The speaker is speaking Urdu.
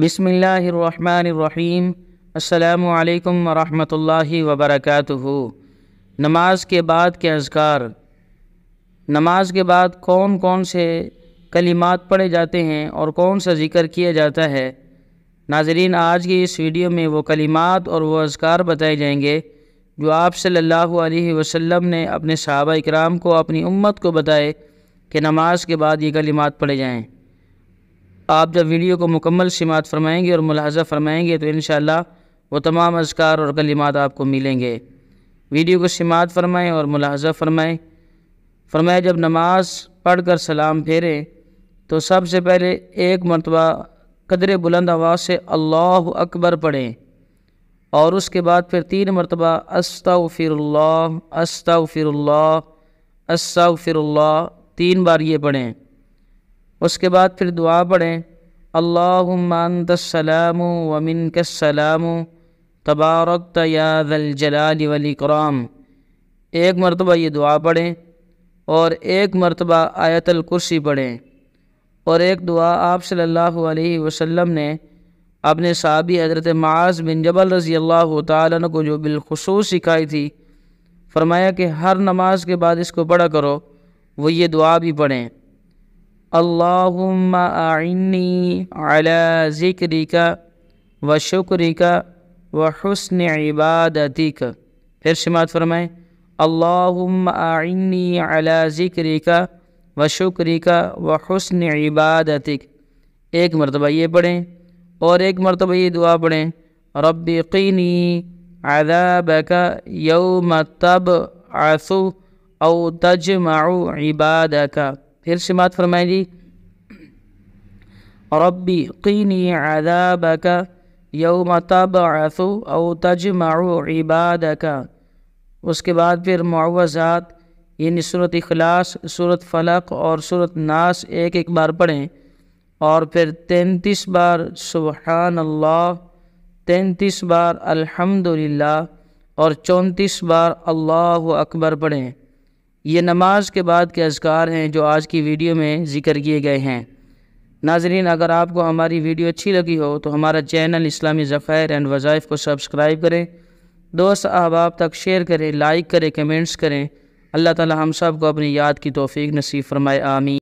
بسم اللہ الرحمن الرحیم السلام علیکم ورحمۃ اللہ وبرکاتہ نماز کے بعد کے اذکار نماز کے بعد کون کون سے کلمات پڑھے جاتے ہیں اور کون سا ذکر کیا جاتا ہے ناظرین آج کی اس ویڈیو میں وہ کلمات اور وہ اذکار بتائے جائیں گے جو آپ صلی اللہ علیہ وسلم نے اپنے صحابہ اکرام کو اپنی امت کو بتائے کہ نماز کے بعد یہ کلمات پڑھے جائیں آپ جب ویڈیو کو مکمل سماعت فرمائیں گے اور ملاحظہ فرمائیں گے تو انشاءاللہ وہ تمام اذکار اور کلمات آپ کو ملیں گے ویڈیو کو سماعت فرمائیں اور ملاحظہ فرمائیں فرمائے جب نماز پڑھ کر سلام پھیریں تو سب سے پہلے ایک مرتبہ قدر بلند آواز سے اللہ اکبر پڑھیں اور اس کے بعد پھر تین مرتبہ استغفر اللہ استغفر اللہ استغفر اللہ تین بار یہ پڑھیں اس کے بعد پھر دعا پڑھیں اللہ سلام ومن کلام و تبارک ذا ولی کرام ایک مرتبہ یہ دعا پڑھیں اور ایک مرتبہ آیت الکرسی پڑھیں اور ایک دعا آپ صلی اللہ علیہ وسلم نے اپنے صحابی حضرت معاذ بن جبل رضی اللہ تعالیٰ کو جو بالخصوص سکھائی تھی فرمایا کہ ہر نماز کے بعد اس کو پڑھا کرو وہ یہ دعا بھی پڑھیں اللہم اعنی علی ذکرک کا و شکرک کا حسن عبادتک پھر شماعت فرمائیں اللہم اعنی علی ذکرک کا و شکری کا حسن عبادتک ایک مرتبہ یہ پڑھیں اور ایک مرتبہ یہ دعا پڑھیں رب قینی کا یوم تبعث او تجمع عباد کا پھر سماعت فرمائیں جی ربی قینی عذاب قین آہداب کا یمتاب او تجمع عباد کا اس کے بعد پھر معوضات یعنی صورت اخلاص صورت فلق اور صورت ناس ایک ایک بار پڑھیں اور پھر تینتیس بار سبحان اللہ تینتیس بار الحمد اور چونتیس بار اللہ اکبر پڑھیں یہ نماز کے بعد کے اذکار ہیں جو آج کی ویڈیو میں ذکر کیے گئے ہیں ناظرین اگر آپ کو ہماری ویڈیو اچھی لگی ہو تو ہمارا چینل اسلامی ذخائر اینڈ وظائف کو سبسکرائب کریں دوست احباب تک شیئر کریں لائک کریں کمنٹس کریں اللہ تعالی ہم سب کو اپنی یاد کی توفیق نصیب فرمائے آمین